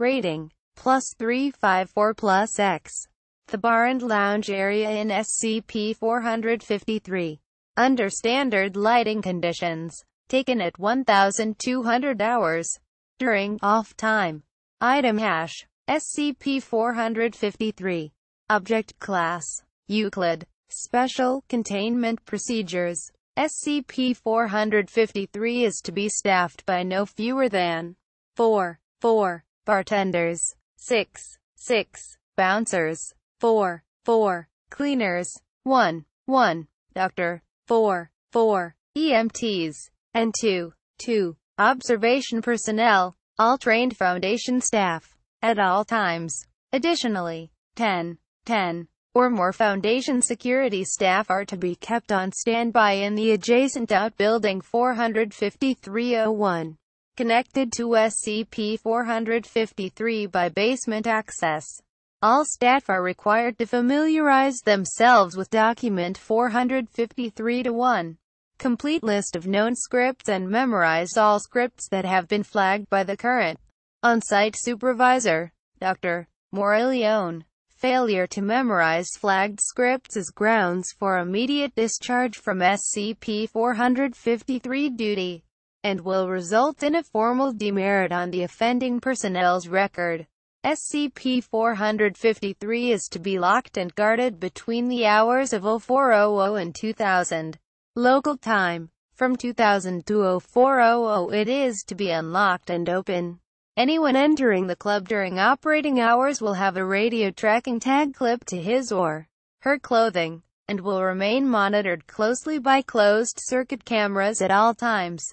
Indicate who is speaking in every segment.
Speaker 1: Rating. Plus 354 plus X. The bar and lounge area in SCP 453. Under standard lighting conditions. Taken at 1,200 hours. During off time. Item hash. SCP-453. Object Class. Euclid. Special Containment Procedures. SCP-453 is to be staffed by no fewer than 4, 4 bartenders, 6, 6, bouncers, 4, 4, cleaners, 1, 1, doctor, 4, 4, EMTs, and 2, 2, observation personnel, all trained foundation staff, at all times. Additionally, 10, 10, or more foundation security staff are to be kept on standby in the adjacent outbuilding 45301 connected to SCP-453 by basement access. All staff are required to familiarize themselves with document 453-1. Complete list of known scripts and memorize all scripts that have been flagged by the current on-site supervisor, Dr. Morelione. Failure to memorize flagged scripts is grounds for immediate discharge from SCP-453 duty and will result in a formal demerit on the offending personnel's record. SCP-453 is to be locked and guarded between the hours of 0400 and 2000 local time. From 2000 to 0400 it is to be unlocked and open. Anyone entering the club during operating hours will have a radio tracking tag clipped to his or her clothing, and will remain monitored closely by closed-circuit cameras at all times.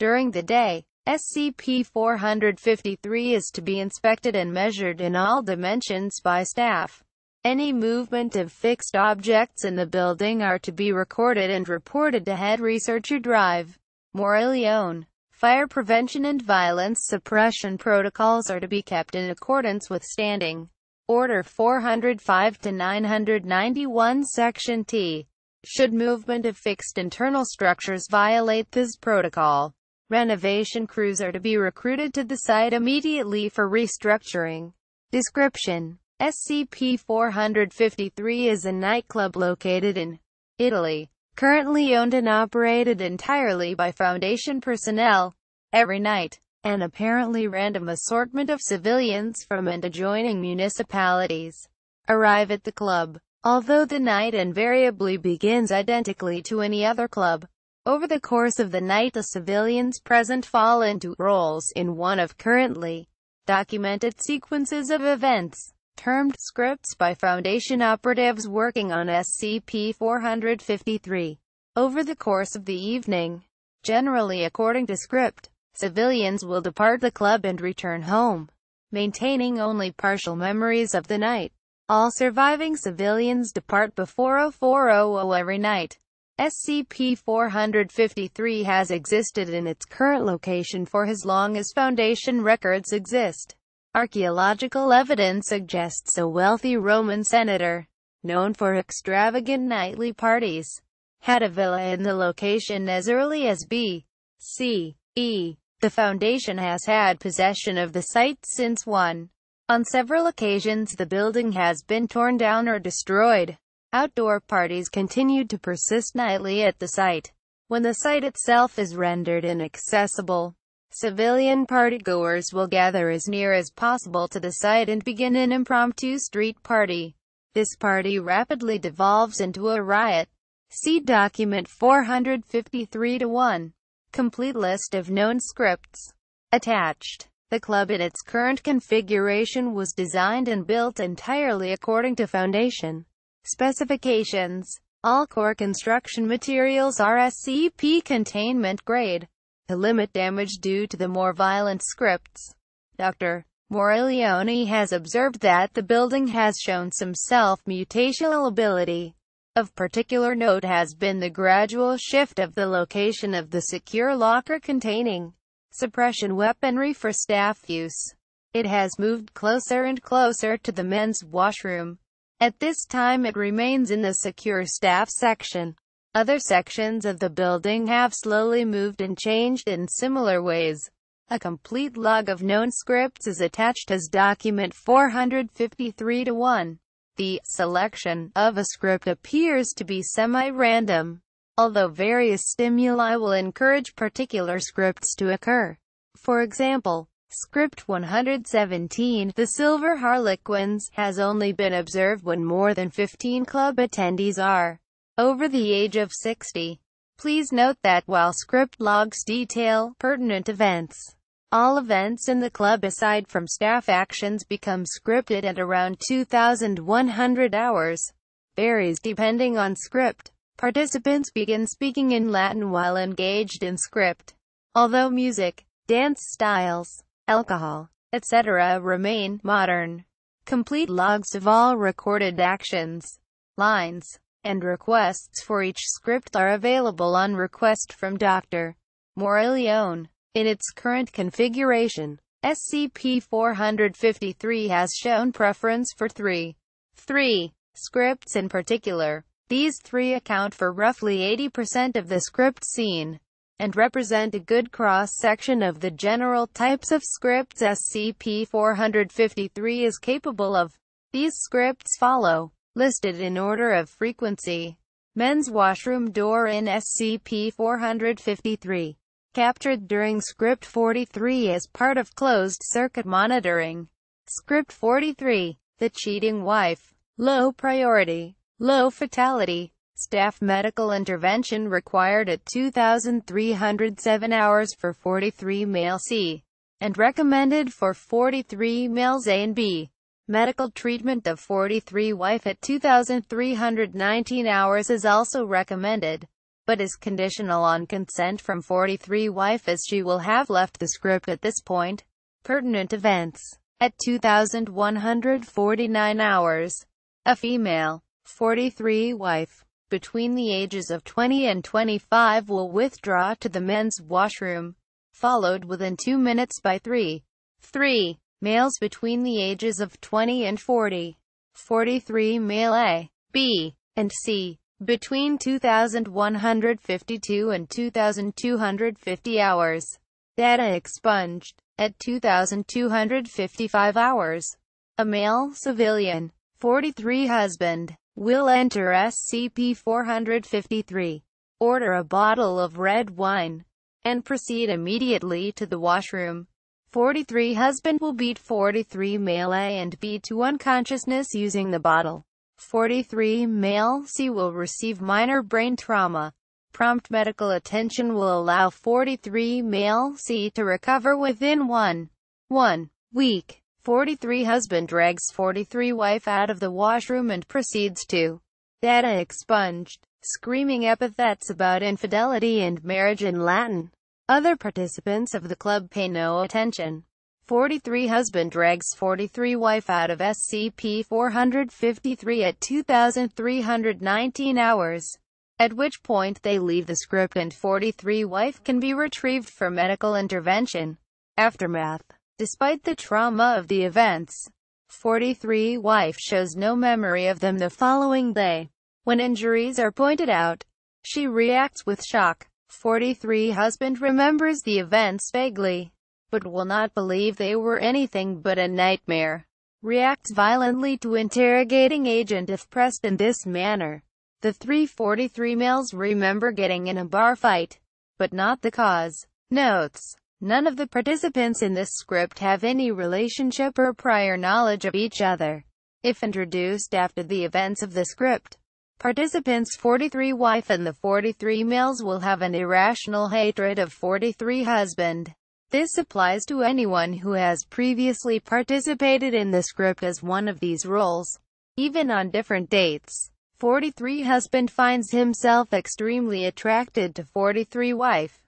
Speaker 1: During the day, SCP-453 is to be inspected and measured in all dimensions by staff. Any movement of fixed objects in the building are to be recorded and reported to head researcher Drive. Morileone. Fire prevention and violence suppression protocols are to be kept in accordance with standing. Order 405 to 991 Section T. Should movement of fixed internal structures violate this protocol, renovation crews are to be recruited to the site immediately for restructuring. Description SCP-453 is a nightclub located in Italy, currently owned and operated entirely by Foundation personnel. Every night, an apparently random assortment of civilians from and adjoining municipalities arrive at the club, although the night invariably begins identically to any other club. Over the course of the night the civilians present fall into roles in one of currently documented sequences of events, termed scripts by Foundation operatives working on SCP-453. Over the course of the evening, generally according to script, civilians will depart the club and return home, maintaining only partial memories of the night. All surviving civilians depart before 0400 every night. SCP-453 has existed in its current location for as long as Foundation records exist. Archaeological evidence suggests a wealthy Roman senator, known for extravagant nightly parties, had a villa in the location as early as B.C.E. The Foundation has had possession of the site since 1. On several occasions the building has been torn down or destroyed. Outdoor parties continued to persist nightly at the site. When the site itself is rendered inaccessible, civilian partygoers will gather as near as possible to the site and begin an impromptu street party. This party rapidly devolves into a riot. See document 453 to 1. Complete list of known scripts. Attached. The club in its current configuration was designed and built entirely according to foundation Specifications All core construction materials are SCP containment grade to limit damage due to the more violent scripts. Dr. Moreleone has observed that the building has shown some self-mutational ability. Of particular note has been the gradual shift of the location of the secure locker containing suppression weaponry for staff use. It has moved closer and closer to the men's washroom at this time it remains in the secure staff section. Other sections of the building have slowly moved and changed in similar ways. A complete log of known scripts is attached as document 453-1. The selection of a script appears to be semi-random, although various stimuli will encourage particular scripts to occur. For example, Script 117, The Silver Harlequins, has only been observed when more than 15 club attendees are over the age of 60. Please note that while script logs detail pertinent events, all events in the club aside from staff actions become scripted at around 2,100 hours. Varies depending on script. Participants begin speaking in Latin while engaged in script. Although music, dance styles, alcohol, etc. remain modern. Complete logs of all recorded actions, lines, and requests for each script are available on request from Dr. Morelione. In its current configuration, SCP-453 has shown preference for three, three scripts in particular. These three account for roughly 80% of the script seen and represent a good cross-section of the general types of scripts SCP-453 is capable of. These scripts follow, listed in order of frequency. Men's washroom door in SCP-453. Captured during Script 43 as part of closed-circuit monitoring. Script 43. The cheating wife. Low priority. Low fatality. Staff medical intervention required at 2,307 hours for 43 male C and recommended for 43 males A and B. Medical treatment of 43 wife at 2,319 hours is also recommended, but is conditional on consent from 43 wife as she will have left the script at this point. Pertinent events. At 2,149 hours, a female, 43 wife, between the ages of 20 and 25 will withdraw to the men's washroom, followed within two minutes by 3. 3. Males between the ages of 20 and 40. 43 male A, B, and C. Between 2,152 and 2,250 hours. Data expunged. At 2,255 hours. A male civilian. 43 husband will enter SCP-453. Order a bottle of red wine and proceed immediately to the washroom. 43 Husband will beat 43 male A and B to unconsciousness using the bottle. 43 male C will receive minor brain trauma. Prompt medical attention will allow 43 male C to recover within 1. 1 week. 43 Husband drags 43 wife out of the washroom and proceeds to that expunged, screaming epithets about infidelity and marriage in Latin. Other participants of the club pay no attention. 43 Husband drags 43 wife out of SCP-453 at 2,319 hours, at which point they leave the script and 43 wife can be retrieved for medical intervention. Aftermath Despite the trauma of the events, 43 wife shows no memory of them the following day. When injuries are pointed out, she reacts with shock. 43 husband remembers the events vaguely, but will not believe they were anything but a nightmare. Reacts violently to interrogating agent if pressed in this manner. The 343 males remember getting in a bar fight, but not the cause. Notes None of the participants in this script have any relationship or prior knowledge of each other. If introduced after the events of the script, participants 43 wife and the 43 males will have an irrational hatred of 43 husband. This applies to anyone who has previously participated in the script as one of these roles, even on different dates. 43 husband finds himself extremely attracted to 43 wife.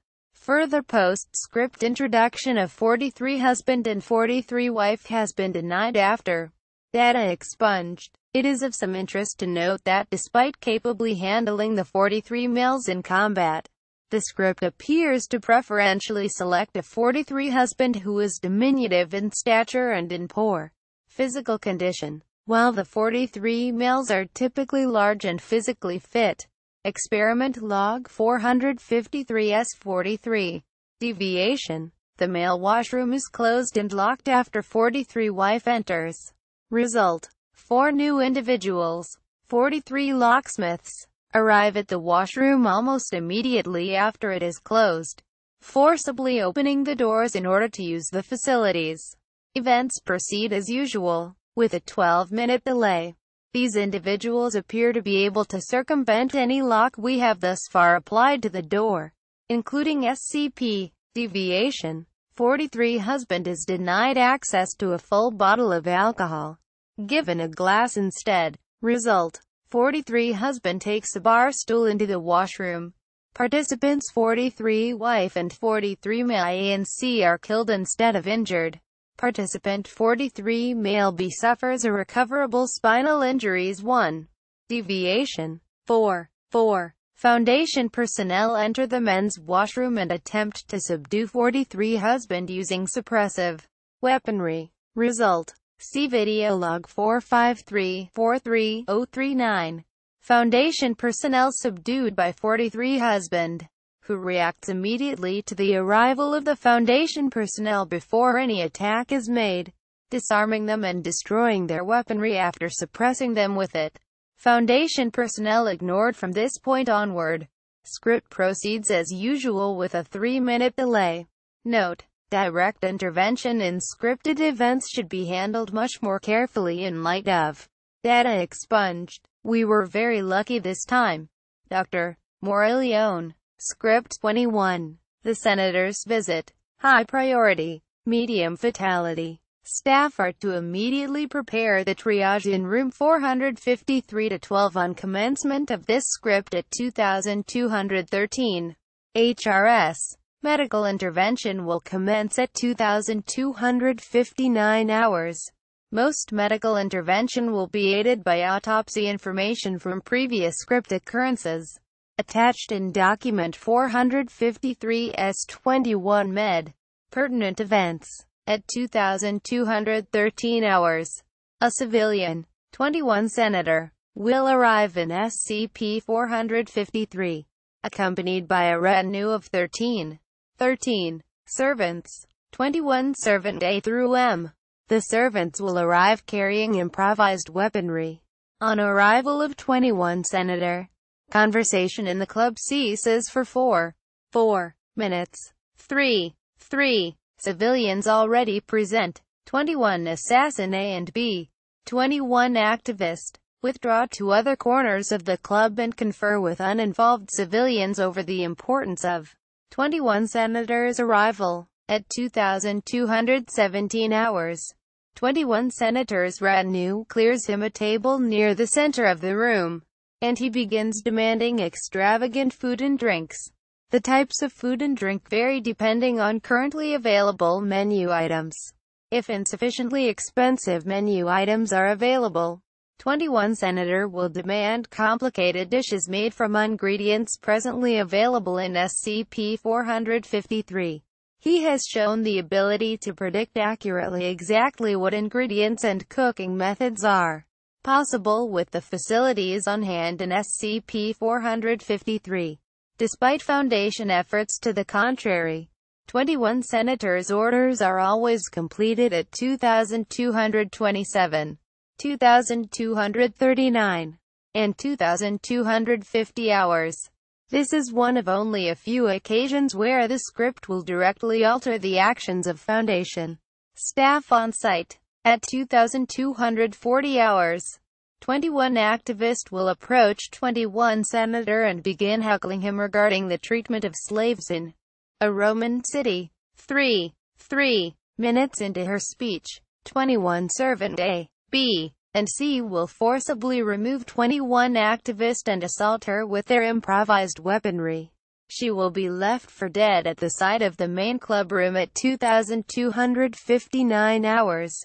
Speaker 1: Further postscript introduction of 43 husband and 43 wife has been denied after data expunged. It is of some interest to note that despite capably handling the 43 males in combat, the script appears to preferentially select a 43 husband who is diminutive in stature and in poor physical condition. While the 43 males are typically large and physically fit, Experiment log 453S43. Deviation. The male washroom is closed and locked after 43 wife enters. Result. Four new individuals, 43 locksmiths, arrive at the washroom almost immediately after it is closed, forcibly opening the doors in order to use the facilities. Events proceed as usual, with a 12-minute delay. These individuals appear to be able to circumvent any lock we have thus far applied to the door, including SCP, deviation. 43 Husband is denied access to a full bottle of alcohol, given a glass instead. Result 43 Husband takes a bar stool into the washroom. Participants 43 Wife and 43 May and C are killed instead of injured. Participant 43 male B suffers a recoverable spinal injuries 1. Deviation 4. 4. Foundation personnel enter the men's washroom and attempt to subdue 43 husband using suppressive weaponry. Result. See video log 453-43039. Foundation personnel subdued by 43 husband who reacts immediately to the arrival of the Foundation personnel before any attack is made, disarming them and destroying their weaponry after suppressing them with it. Foundation personnel ignored from this point onward. Script proceeds as usual with a three-minute delay. Note. Direct intervention in scripted events should be handled much more carefully in light of data expunged. We were very lucky this time. Dr. Moreleone Script 21. The Senator's Visit. High Priority. Medium Fatality. Staff are to immediately prepare the triage in room 453-12 on commencement of this script at 2213. HRS. Medical intervention will commence at 2259 hours. Most medical intervention will be aided by autopsy information from previous script occurrences attached in document 453S21 med. Pertinent events. At 2,213 hours, a civilian, 21 senator, will arrive in SCP-453, accompanied by a retinue of 13, 13 servants, 21 servant A through M. The servants will arrive carrying improvised weaponry. On arrival of 21 senator, Conversation in the club ceases for four, four minutes. 3. 3. Civilians already present. 21 Assassin A and B. 21 Activist. Withdraw to other corners of the club and confer with uninvolved civilians over the importance of 21 Senator's arrival. At 2,217 hours, 21 Senator's retinue clears him a table near the center of the room and he begins demanding extravagant food and drinks. The types of food and drink vary depending on currently available menu items. If insufficiently expensive menu items are available, 21 Senator will demand complicated dishes made from ingredients presently available in SCP-453. He has shown the ability to predict accurately exactly what ingredients and cooking methods are possible with the facilities on hand in SCP-453. Despite Foundation efforts to the contrary, 21 senators' orders are always completed at 2,227, 2,239, and 2,250 hours. This is one of only a few occasions where the script will directly alter the actions of Foundation staff on site. At 2,240 hours, 21 activist will approach 21 senator and begin heckling him regarding the treatment of slaves in a Roman city. 3. 3 minutes into her speech, 21 servant A, B, and C will forcibly remove 21 activist and assault her with their improvised weaponry. She will be left for dead at the side of the main club room at 2,259 hours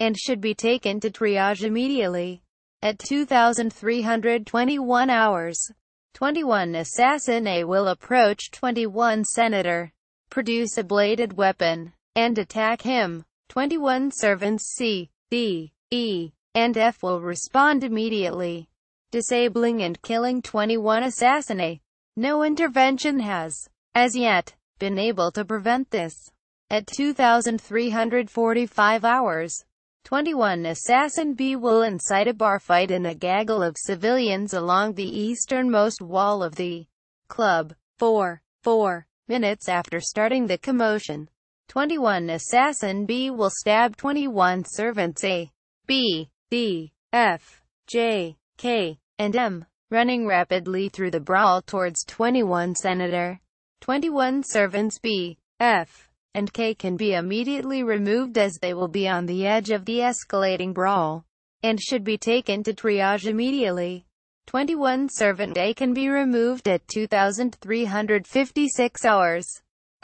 Speaker 1: and should be taken to triage immediately. At 2,321 hours, 21 assassin A will approach 21 senator, produce a bladed weapon, and attack him. 21 servants C, D, E, and F will respond immediately, disabling and killing 21 assassin A. No intervention has, as yet, been able to prevent this. At 2,345 hours, 21 Assassin B will incite a bar fight in a gaggle of civilians along the easternmost wall of the club. 4. 4 minutes after starting the commotion. 21 Assassin B will stab 21 servants A, B, D, F, J, K, and M, running rapidly through the brawl towards 21 Senator. 21 servants B, F, and K can be immediately removed as they will be on the edge of the escalating brawl and should be taken to triage immediately. 21 Servant A can be removed at 2,356 hours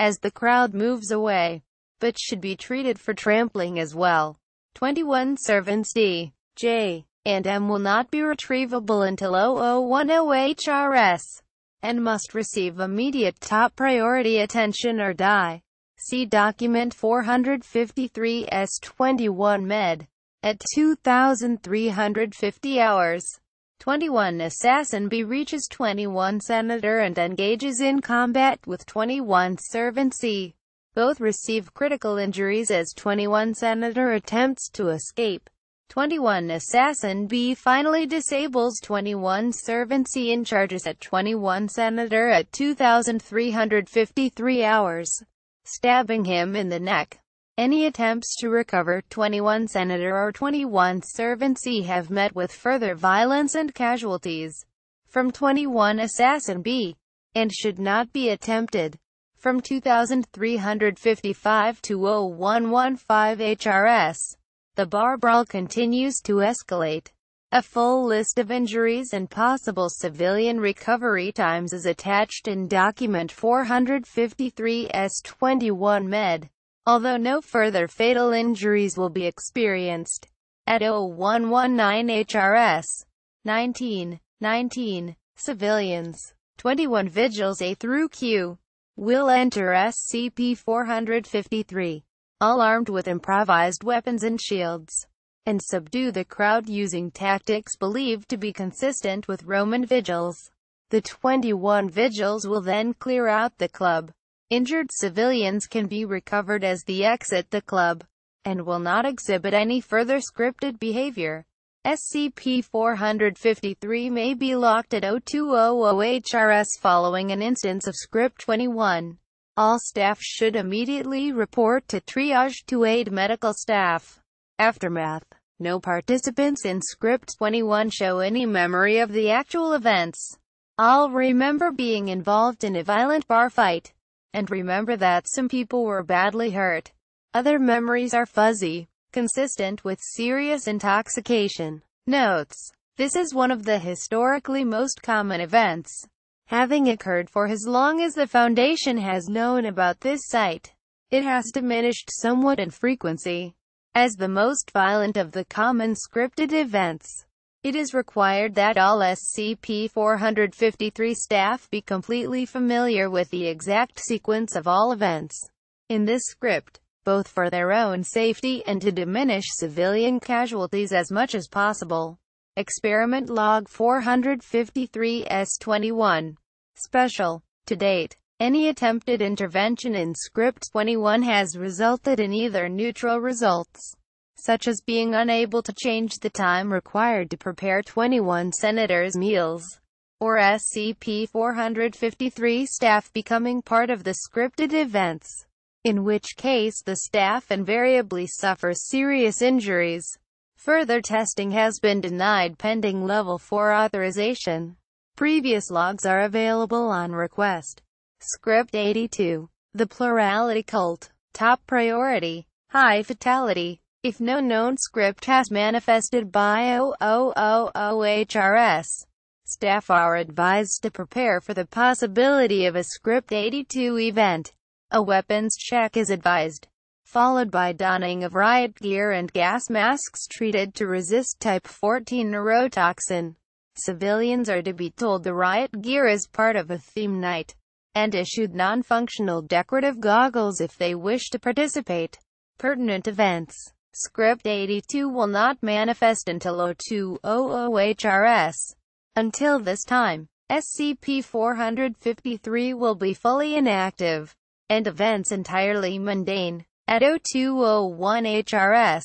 Speaker 1: as the crowd moves away, but should be treated for trampling as well. 21 Servants D, J, and M will not be retrievable until 0010 HRS and must receive immediate top priority attention or die. See document 453 S21 med. At 2,350 hours, 21 Assassin B reaches 21 Senator and engages in combat with 21 Servant C. Both receive critical injuries as 21 Senator attempts to escape. 21 Assassin B finally disables 21 Servant C and charges at 21 Senator at 2,353 hours stabbing him in the neck. Any attempts to recover 21 senator or 21 Servant C have met with further violence and casualties from 21 assassin B and should not be attempted. From 2355 to 0115 HRS, the bar brawl continues to escalate. A full list of injuries and possible civilian recovery times is attached in document 453S21 Med. Although no further fatal injuries will be experienced at 0119 HRS 19, 19, civilians, 21 vigils A through Q, will enter SCP-453, all armed with improvised weapons and shields and subdue the crowd using tactics believed to be consistent with Roman vigils. The 21 vigils will then clear out the club. Injured civilians can be recovered as they exit the club, and will not exhibit any further scripted behavior. SCP-453 may be locked at 0200HRS following an instance of script 21. All staff should immediately report to triage to aid medical staff. Aftermath. No participants in Script 21 show any memory of the actual events. I'll remember being involved in a violent bar fight. And remember that some people were badly hurt. Other memories are fuzzy, consistent with serious intoxication. Notes. This is one of the historically most common events having occurred for as long as the Foundation has known about this site. It has diminished somewhat in frequency, as the most violent of the common scripted events. It is required that all SCP-453 staff be completely familiar with the exact sequence of all events in this script, both for their own safety and to diminish civilian casualties as much as possible. Experiment Log 453-S21 Special To date, any attempted intervention in script 21 has resulted in either neutral results, such as being unable to change the time required to prepare 21 senators' meals, or SCP-453 staff becoming part of the scripted events, in which case the staff invariably suffer serious injuries. Further testing has been denied pending Level 4 authorization. Previous logs are available on request. Script 82. The plurality cult. Top priority. High fatality. If no known script has manifested by 0 staff are advised to prepare for the possibility of a script 82 event. A weapons check is advised, followed by donning of riot gear and gas masks treated to resist type 14 neurotoxin. Civilians are to be told the riot gear is part of a theme night and issued non-functional decorative goggles if they wish to participate. Pertinent events Script 82 will not manifest until 0200 HRS. Until this time, SCP-453 will be fully inactive, and events entirely mundane. At 0201 HRS,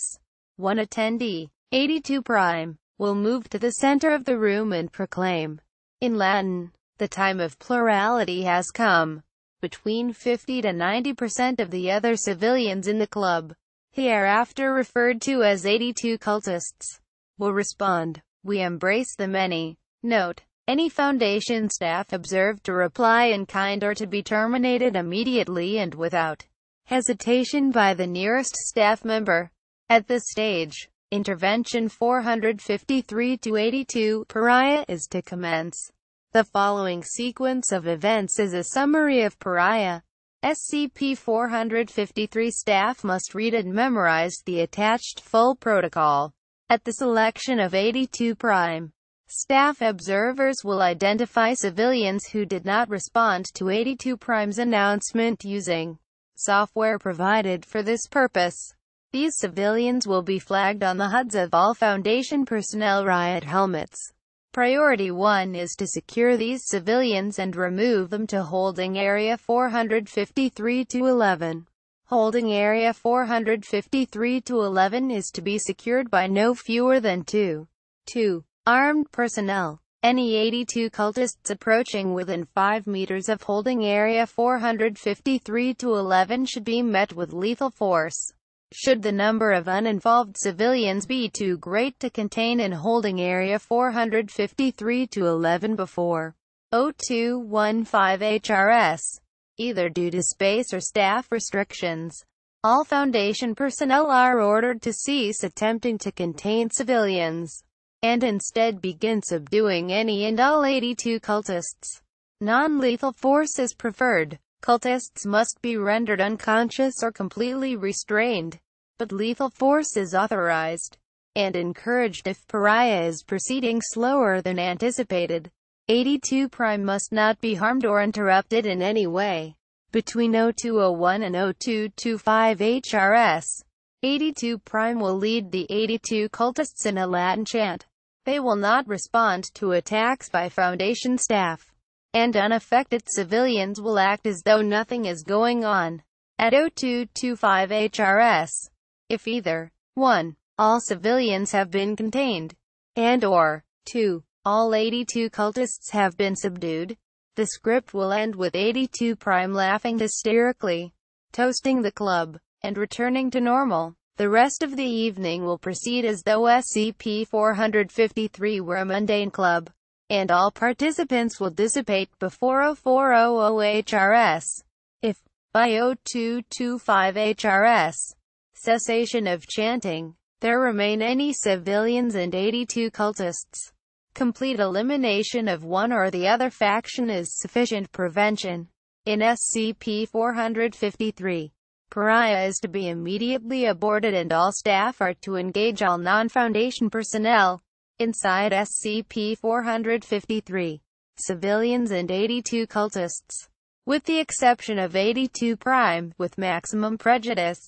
Speaker 1: one attendee, 82 prime, will move to the center of the room and proclaim, in Latin, the time of plurality has come. Between 50 to 90 percent of the other civilians in the club, hereafter referred to as 82 cultists, will respond. We embrace the many. Note, any foundation staff observed to reply in kind are to be terminated immediately and without hesitation by the nearest staff member. At this stage, intervention 453-82 pariah is to commence. The following sequence of events is a summary of Pariah. SCP-453 staff must read and memorize the attached full protocol. At the selection of 82 prime, staff observers will identify civilians who did not respond to 82 prime's announcement using software provided for this purpose. These civilians will be flagged on the HUDs of all Foundation personnel riot helmets. Priority 1 is to secure these civilians and remove them to holding area 453 11. Holding area 453 11 is to be secured by no fewer than 2. 2. Armed personnel. Any 82 cultists approaching within 5 meters of holding area 453 11 should be met with lethal force. Should the number of uninvolved civilians be too great to contain in holding area 453 to 11 before 0215 HRS, either due to space or staff restrictions, all Foundation personnel are ordered to cease attempting to contain civilians and instead begin subduing any and all 82 cultists. Non-lethal force is preferred. Cultists must be rendered unconscious or completely restrained, but lethal force is authorized and encouraged if pariah is proceeding slower than anticipated. 82 prime must not be harmed or interrupted in any way. Between 0201 and 0225 HRS, 82 prime will lead the 82 cultists in a Latin chant. They will not respond to attacks by Foundation staff and unaffected civilians will act as though nothing is going on. At 0225 HRS, if either 1. All civilians have been contained, and or 2. All 82 cultists have been subdued, the script will end with 82 Prime laughing hysterically, toasting the club, and returning to normal. The rest of the evening will proceed as though SCP-453 were a mundane club and all participants will dissipate before 0400 HRS. If, by 0225 HRS, cessation of chanting, there remain any civilians and 82 cultists. Complete elimination of one or the other faction is sufficient prevention. In SCP-453, Pariah is to be immediately aborted and all staff are to engage all non-Foundation personnel, Inside SCP-453, civilians and 82 cultists, with the exception of 82 prime, with maximum prejudice.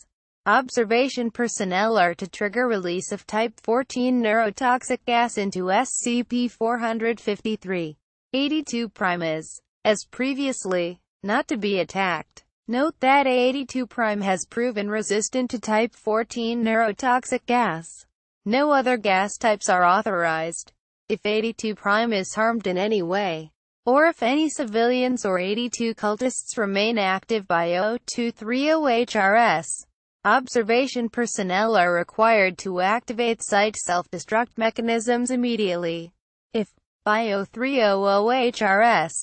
Speaker 1: Observation personnel are to trigger release of Type 14 neurotoxic gas into SCP-453. 82 prime is, as previously, not to be attacked. Note that A82 prime has proven resistant to Type 14 neurotoxic gas. No other gas types are authorized. If 82 Prime is harmed in any way, or if any civilians or 82 cultists remain active by 0230HRS, observation personnel are required to activate site self-destruct mechanisms immediately. If, by 0300HRS,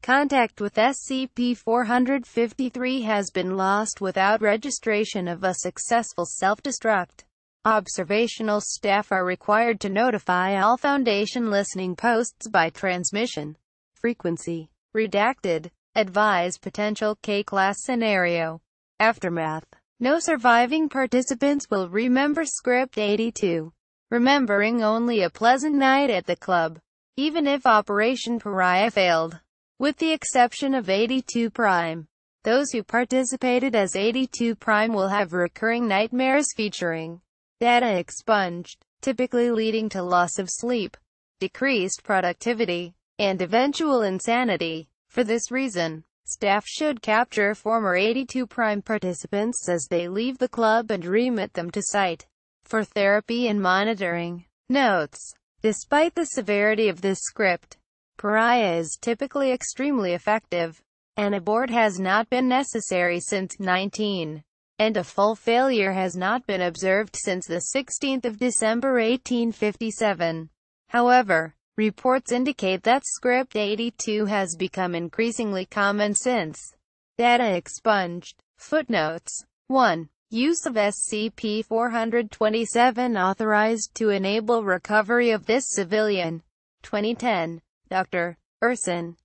Speaker 1: Contact with SCP-453 has been lost without registration of a successful self-destruct. Observational staff are required to notify all Foundation listening posts by transmission frequency. Redacted. Advise potential K-class scenario. Aftermath. No surviving participants will remember Script 82. Remembering only a pleasant night at the club. Even if Operation Pariah failed. With the exception of 82 Prime. Those who participated as 82 Prime will have recurring nightmares featuring data expunged, typically leading to loss of sleep, decreased productivity, and eventual insanity. For this reason, staff should capture former 82 prime participants as they leave the club and remit them to site for therapy and monitoring. Notes Despite the severity of this script, pariah is typically extremely effective, and a board has not been necessary since 19 and a full failure has not been observed since 16 December 1857. However, reports indicate that script 82 has become increasingly common since data expunged. Footnotes 1. Use of SCP-427 authorized to enable recovery of this civilian. 2010. Dr. Urson,